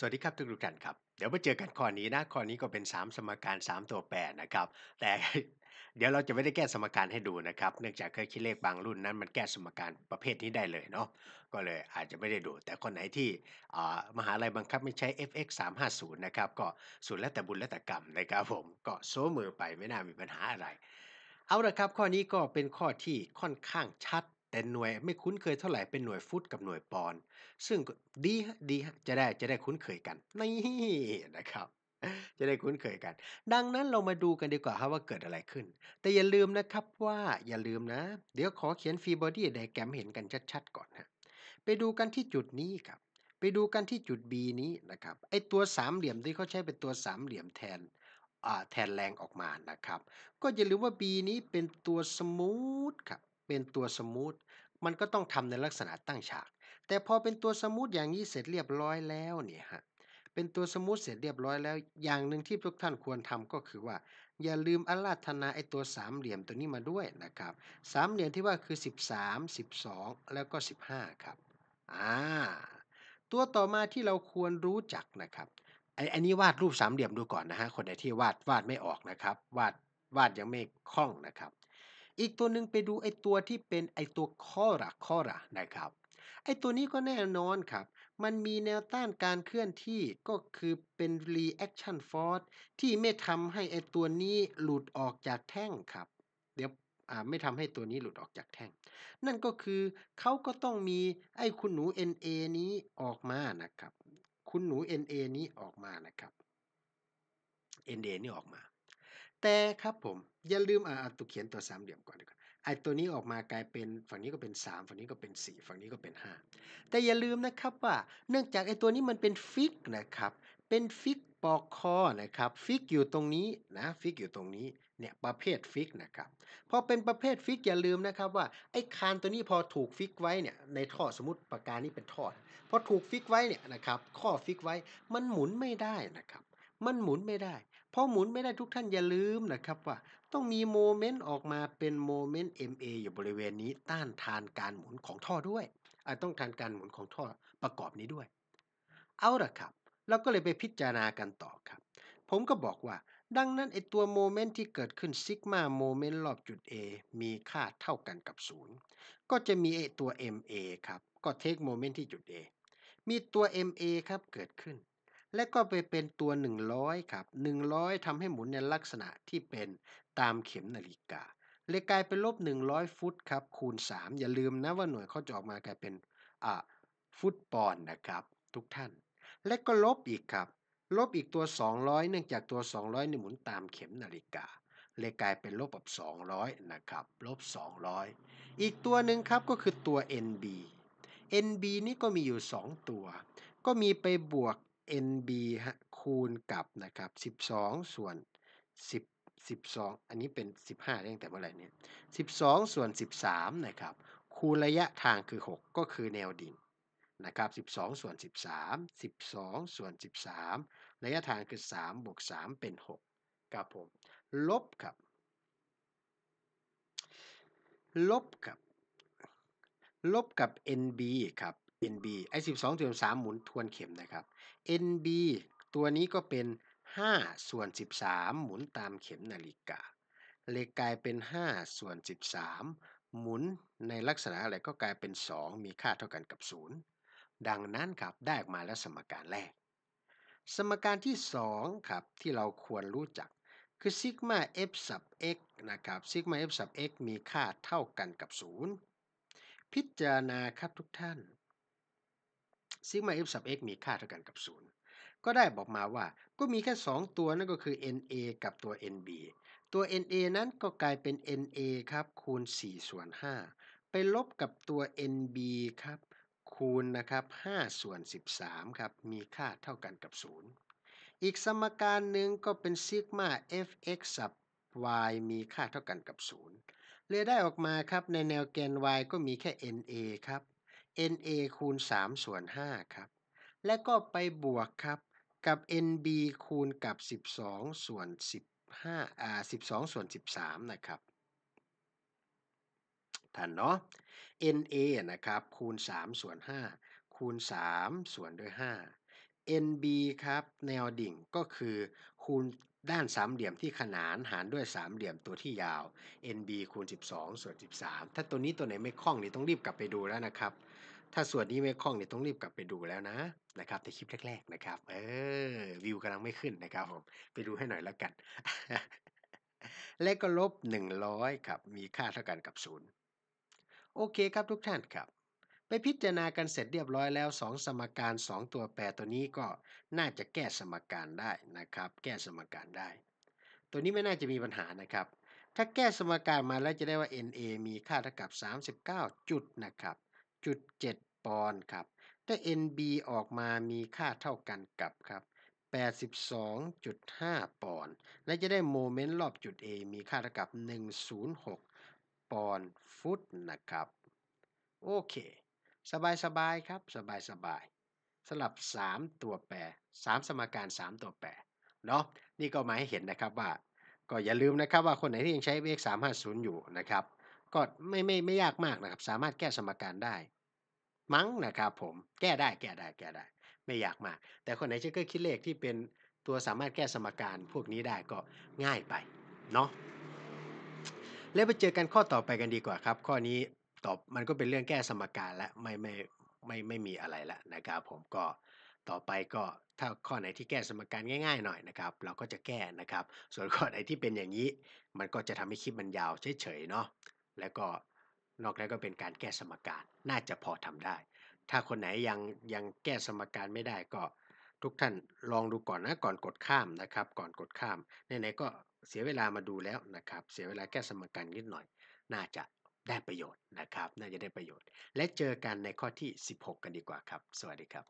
สวัสดีครับทุกทุกท่านครับเดี๋ยวมาเจอกันข้อนี้นะข้อนี้ก็เป็น 3 สมการ 3 ตัวแปรนะครับแต่เดี๋ยวเราจะไม่ได้แก้สมการให้ดูนะครับเนื่องจากเคยคิดเลขบางรุ่นนั้น มันแก้สมการประเภทนี้ได้เลยเนาะก็เลยอาจจะไม่ได้ดู แต่คนไหนที่มหาลัยบังคับไม่ใช้ fx 350นะครับก็สตรแล้วแต่บุญและแต่กรรมนะครับผม ก็โซมือไปไม่น่ามีปัญหาอะไร เอาละครับข้อนี้ก็เป็นข้อที่ค่อนข้างชัดแต่หน่วยไม่คุ้นเคยเท่าไหร่เป็นหน่วยฟุตกับหน่วยปอนด์ซึ่งดีฮะดีฮะจะได้จะได้คุ้นเคยกันนี่นะครับ จะได้คุ้นเคยกัน ดังนั้นเรามาดูกันดีกว่าครับว่าเกิดอะไรขึ้น แต่อย่าลืมนะครับว่าอย่าลืมนะ เดี๋ยวขอเขียนฟีบอดี้ไดแกรมเห็นกันชัดๆก่อนฮะไปดูกันที่จุดนี้ครับ ไปดูกันที่จุด B นี้นะครับไอตัวสามเหลี่ยมที่เขาใช้เป็นตัวสามเหลี่ยมแทนแทนแรงออกมานะครับ ก็อย่าลืมว่า B นี้เป็นตัวสมูทครับเป็นตัวสมูทมันก็ต้องทำในลักษณะตั้งฉาก แต่พอเป็นตัวสมูทอย่างนี้เสร็จเรียบร้อยแล้วเนี่ยฮะเป็นตัวสมูทเสร็จเรียบร้อยแล้ว อย่างหนึ่งที่ทุกท่านควรทำก็คือว่า อย่าลืมอาราธนาไอตัวสามเหลี่ยมตัวนี้มาด้วยนะครับสามเหลี่ยมที่ว่าคือ 13 12 แล้วก็ 15 ครับอ่าตัวต่อมาที่เราควรรู้จักนะครับไออันนี้วาดรูปสามเหลี่ยมดูก่อนนะฮะคนไหนที่วาดวาดไม่ออกนะครับวาดวาดยังไม่คล่องนะครับอีกตัวหนึ่งไปดูไอตัวที่เป็นไอตัวคอระคอระนะครับ ไอตัวนี้ก็แน่นอนครับ มันมีแนวต้านการเคลื่อนที่ก็คือเป็น reaction force ที่ไม่ทำให้ไอตัวนี้หลุดออกจากแท่งครับ เดี๋ยวไม่ทำให้ตัวนี้หลุดออกจากแท่ง นั่นก็คือเขาก็ต้องมีไอคุณหนู NA นี้ออกมานะครับ คุณหนู NA นี้ออกมานะครับ NA นี้ออกมาแต่ครับผม อย่าลืมอ่าตัวเขียนตัวสามเหลี่ยมก่อนดีกว่าไอตัวนี้ออกมากลายเป็นฝั่งนี้ก็เป็น3ฝั่งนี้ก็เป็น4ฝั่งนี้ก็เป็น 5 แต่อย่าลืมนะครับว่าเนื่องจากไอตัวนี้มันเป็นฟิกนะครับเป็นฟิกปอกคอนะครับฟิกอยู่ตรงนี้นะฟิกอยู่ตรงนี้เนี่ยประเภทฟิกนะครับพอเป็นประเภทฟิกอย่าลืมนะครับว่าไอ้คานตัวนี้พอถูกฟิกไว้เนี่ยในท่อสมมติปากกานี้เป็นท่อพอถูกฟิกไว้เนี่ยนะครับข้อฟิกไว้มันหมุนไม่ได้นะครับมันหมุนไม่ได้พอหมุนไม่ได้ทุกท่านอย่าลืมนะครับว่าต้องมีโมเมนต์ออกมาเป็นโมเมนต์ MA อยู่บริเวณนี้ต้านทานการหมุนของท่อด้วยอาจต้องทานการหมุนของท่อประกอบนี้ด้วย เอาละครับ เราก็เลยไปพิจารณากันต่อครับ ผมก็บอกว่า ดังนั้น ไอตัวโมเมนต์ที่เกิดขึ้นซิกมาโมเมนต์รอบจุด A มีค่าเท่ากันกับ 0 ก็จะมีไอตัว MA ครับก็เทคโมเมนต์ที่จุด A มีตัว MA ครับเกิดขึ้นและก็ไปเป็นตัว 100 ครับ 100 ทำให้หมุนในลักษณะที่เป็นตามเข็มนาฬิกา เลยกลายเป็นลบ100 ฟุต ครับคูณ3อย่าลืมนะว่าหน่วยเขาจะออกมากลายเป็น อ่ะฟุตปอนด์นะครับ ทุกท่าน และก็ลบอีกครับ ลบอีกตัว 200 เนื่องจากตัว 200นหมุนตามเข็มนาฬิกา เลยกลายเป็นลบแบบ200นะครับลบ200 อีกตัวหนึ่งครับก็คือตัว NB NB นี่ก็มีอยู่ 2 ตัว ก็มีไปบวก NB ฮะคูณกับนะครับ 12 ส่วน10 12 อันนี้เป็น 15ตั้งแต่เมื่อไหร่เนี่ย12 ส่วน 13 นะครับ คูณระยะทางคือ 6 ก็คือแนวดิ่งนะครับ 12 ส่วน 13 12 ส่วน 13 ระยะทางคือ 3บวก3 เป็น6ครับผมลบครับ ลบกับ ลบกับ NB ครับ NB ไอ้สิบสองส่วสามหมุนทวนเข็มนะครับ NB ตัวนี้ก็เป็นห้าส่วนสิบสามหมุนตามเข็มนาฬิกา เลยกลายเป็นห้าส่วนสิบสามหมุนในลักษณะอะไรก็กลายเป็นสองมีค่าเท่ากันกับศูนย์ดังนั้นครับ ได้ออกมาแล้วสมการแรก สมการที่สองครับ ที่เราควรรู้จักคือซิกมา f s ับ x นะครับซิกมา f s ับ x มีค่าเท่ากันกับ 0 พิจารณาครับทุกท่านซิกมา f สับ x มีค่าเท่ากันกับ0ก็ได้บอกมาว่า ก็มีแค่ 2 ตัวนั่นก็คือ na กับตัว nb ตัว na นั้นก็กลายเป็น na ครับคูณ4ส่วน5ไปลบกับตัว nb ครับคูณนะครับ5ส่วน13ครับมีค่าเท่ากันกับ 0 อีกสมการหนึ่งก็เป็นซิกมา fx สับ y มีค่าเท่ากันกับ 0เลยได้ออกมาครับในแนวแกน y ก็มีแค่ na ครับ na คูณ3ส่วน5ครับ และก็ไปบวกครับกับ nb คูณกับ 12ส่วน15อ่า12ส่วน13 นะครับทันเนาะ na นะครับคูณ3ส่วน5คูณ3ส่วนด้วย5 nb ครับแนวดิ่งก็คือ คูณด้านสามเหลี่ยมที่ขนานหารด้วยสามเหลี่ยมตัวที่ยาว nb คูณ12ส่วน13 ถ้าตัวนี้ตัวไหนไม่คล่องนี่ต้องรีบกลับไปดูแล้วนะครับถ้าส่วนนี้ไม่คล่องเนี่ยต้องรีบกลับไปดูแล้วนะนะครับในคลิปแรกๆนะครับ เออวิวกำลังไม่ขึ้นนะครับผมไปดูให้หน่อยแล้วกันแลขก็ลบ100ครับ มีค่าเท่ากันกับ 0 โอเคครับทุกท่านครับ ไปพิจารณากันเสร็จเรียบร้อยแล้ว 2 สมการ 2 ตัวแปรตัวนี้ก็น่าจะแก้สมการได้นะครับ แก้สมการได้ ตัวนี้ไม่น่าจะมีปัญหานะครับ ถ้าแก้สมการมาแล้วจะได้ว่า NA มีค่าเท่ากับ 39 จุดนะครับ1.7ปอนด์ครับถ้า NB ออกมามีค่าเท่ากันกับครับ 82.5 ปอนด์ และจะได้โมเมนต์รอบจุด A มีค่าเท่ากับ 106 ปอนด์ฟุตนะครับโอเค สบายสบายครับสบายสบาย สลับ 3 ตัว แปร 3 สมการ 3 ตัว แปรเนาะนี่ก็มาให้เห็นนะครับว่าก็อย่าลืมนะครับว่าคนไหนที่ยังใช้เ x 3 5 0 อยู่นะครับก็ไม่ไม่ไม่ยากมากนะครับ สามารถแก้สมการได้มั้งนะครับผมแก้ได้แก้ได้แก้ได้ ไม่อยากมาก แต่คนไหนจะเกิดคิดเลขที่เป็นตัวสามารถแก้สมการพวกนี้ได้ก็ง่ายไปเนาะแล้วไปเจอกันข้อต่อไปกันดีกว่าครับ ข้อนี้ตอบมันก็เป็นเรื่องแก้สมการและไม่ไม่ไม่ไม่มีอะไรละนะครับ ผมก็ต่อไปก็ถ้าข้อไหนที่แก้สมการง่ายๆหน่อยนะครับ เราก็จะแก้นะครับ ส่วนข้อไหนที่เป็นอย่างนี้มันก็จะทำให้คลิปมันยาวเฉยๆเนาะแล้วก็นอกนั้นก็เป็นการแก้สมการ น่าจะพอทำได้ ถ้าคนไหนยังยังแก้สมการไม่ได้ก็ทุกท่านลองดูก่อนนะก่อนกดข้ามนะครับก่อนกดข้ามไหนๆก็เสียเวลามาดูแล้วนะครับเสียเวลาแก้สมการนิดหน่อย น่าจะได้ประโยชน์นะครับ น่าจะได้ประโยชน์ และเจอกันในข้อที่ 16 กันดีกว่าครับ สวัสดีครับ